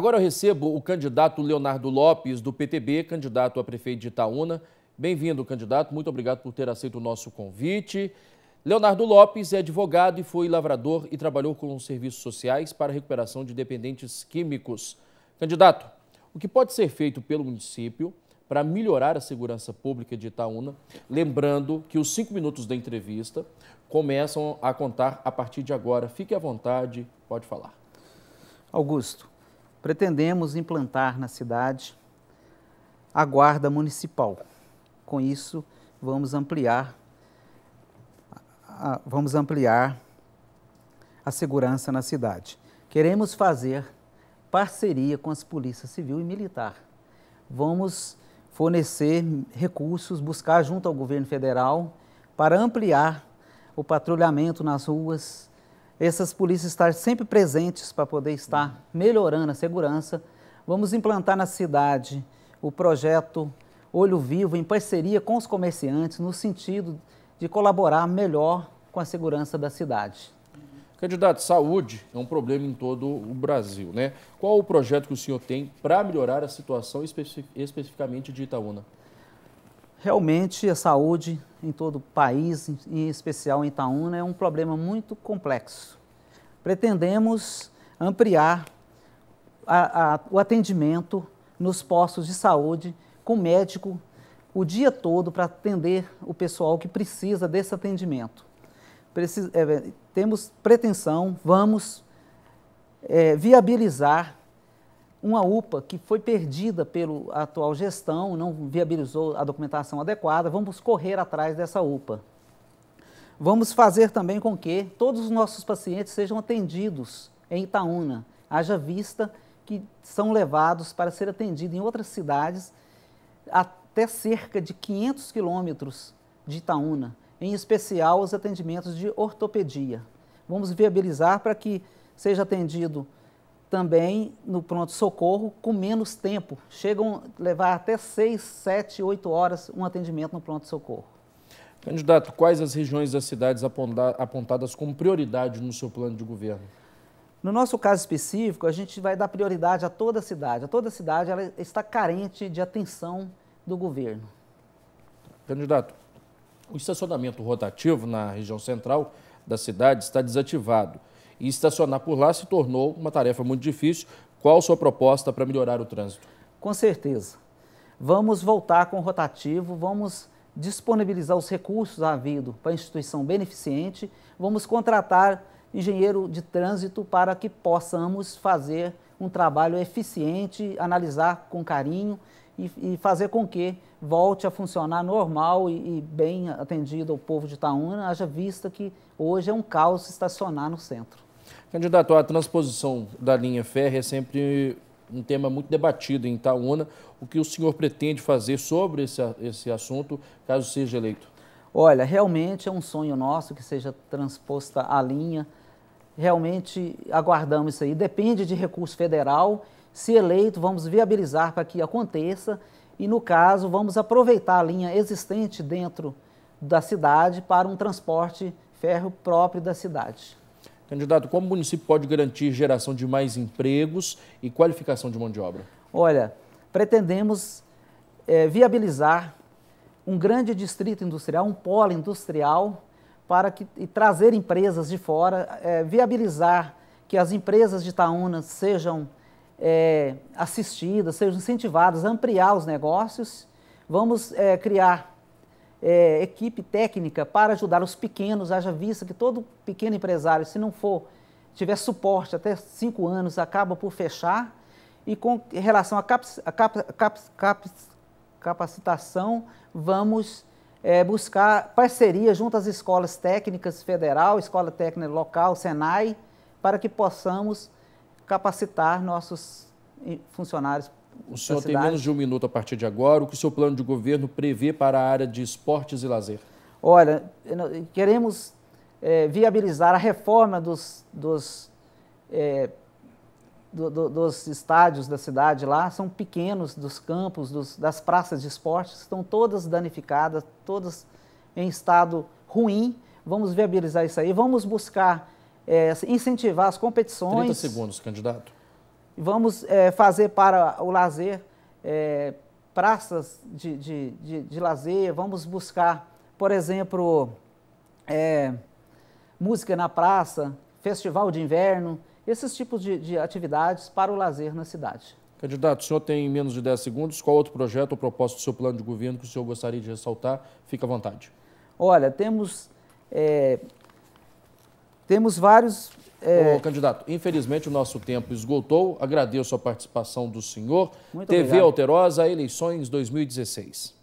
Agora eu recebo o candidato Leonardo Lopes, do PTB, candidato a prefeito de Itaúna. Bem-vindo, candidato. Muito obrigado por ter aceito o nosso convite. Leonardo Lopes é advogado e foi lavrador e trabalhou com serviços sociais para a recuperação de dependentes químicos. Candidato, o que pode ser feito pelo município para melhorar a segurança pública de Itaúna? Lembrando que os cinco minutos da entrevista começam a contar a partir de agora. Fique à vontade, pode falar. Augusto, pretendemos implantar na cidade a guarda municipal. Com isso, vamos ampliar a, vamos ampliar a segurança na cidade. Queremos fazer parceria com as polícias civil e militar. Vamos fornecer recursos, buscar junto ao governo federal para ampliar o patrulhamento nas ruas, essas polícias estar sempre presentes para poder estar melhorando a segurança. Vamos implantar na cidade o projeto Olho Vivo em parceria com os comerciantes no sentido de colaborar melhor com a segurança da cidade. Candidato, saúde é um problema em todo o Brasil, né? Qual o projeto que o senhor tem para melhorar a situação especificamente de Itaúna? Realmente a saúde em todo o país, em especial em Itaúna, é um problema muito complexo. Pretendemos ampliar a, a, o atendimento nos postos de saúde com médico o dia todo para atender o pessoal que precisa desse atendimento. é, temos pretensão, vamos é, viabilizar uma UPA que foi perdida pela atual gestão, não viabilizou a documentação adequada, vamos correr atrás dessa UPA. Vamos fazer também com que todos os nossos pacientes sejam atendidos em Itaúna, haja vista que são levados para ser atendidos em outras cidades até cerca de 500 quilômetros de Itaúna, em especial os atendimentos de ortopedia. Vamos viabilizar para que seja atendido também no pronto-socorro com menos tempo. Chegam a levar até 6, 7, 8 horas um atendimento no pronto-socorro. Candidato, quais as regiões das cidades apontadas como prioridade no seu plano de governo? No nosso caso específico, a gente vai dar prioridade a toda a cidade. A toda a cidade ela está carente de atenção do governo. Candidato, o estacionamento rotativo na região central da cidade está desativado e estacionar por lá se tornou uma tarefa muito difícil. Qual a sua proposta para melhorar o trânsito? Com certeza. Vamos voltar com o rotativo, vamos disponibilizar os recursos havido para a instituição beneficente, vamos contratar engenheiro de trânsito para que possamos fazer um trabalho eficiente, analisar com carinho e, e fazer com que volte a funcionar normal e, e bem atendido ao povo de Itaúna, haja vista que hoje é um caos estacionar no centro. Candidato, a transposição da linha férrea é sempre um tema muito debatido em Itaúna. O que o senhor pretende fazer sobre esse, esse assunto, caso seja eleito? Olha, realmente é um sonho nosso que seja transposta a linha. Realmente aguardamos isso aí. Depende de recurso federal. Se eleito, vamos viabilizar para que aconteça. E, no caso, vamos aproveitar a linha existente dentro da cidade para um transporte férreo próprio da cidade. Candidato, como o município pode garantir geração de mais empregos e qualificação de mão de obra? Olha, pretendemos é, viabilizar um grande distrito industrial, um polo industrial, para que, e trazer empresas de fora, é, viabilizar que as empresas de Itaúna sejam é, assistidas, sejam incentivadas a ampliar os negócios. Vamos é, criar é, equipe técnica para ajudar os pequenos, haja vista que todo pequeno empresário, se não for, tiver suporte até cinco anos, acaba por fechar. E com relação à cap, cap, cap, capacitação, vamos é, buscar parceria junto às escolas técnicas federal, escola técnica local, SENAI, para que possamos capacitar nossos funcionários o senhor tem menos de um minuto a partir de agora. O que o seu plano de governo prevê para a área de esportes e lazer? Olha, queremos é, viabilizar a reforma dos, dos, é, do, do, dos estádios da cidade lá. São pequenos, dos campos, dos, das praças de esportes, estão todas danificadas, todas em estado ruim. Vamos viabilizar isso aí. Vamos buscar é, incentivar as competições. 30 segundos, candidato. Vamos é, fazer para o lazer é, praças de, de, de, de, lazer, vamos buscar, por exemplo, é, música na praça, festival de inverno, esses tipos de, de atividades para o lazer na cidade. Candidato, o senhor tem menos de 10 segundos. Qual outro projeto ou proposta do seu plano de governo que o senhor gostaria de ressaltar? Fica à vontade. Olha, temos, é, temos vários é... Ô, candidato, infelizmente o nosso tempo esgotou. Agradeço a participação do senhor. Muito TV obrigado. Alterosa, eleições 2016.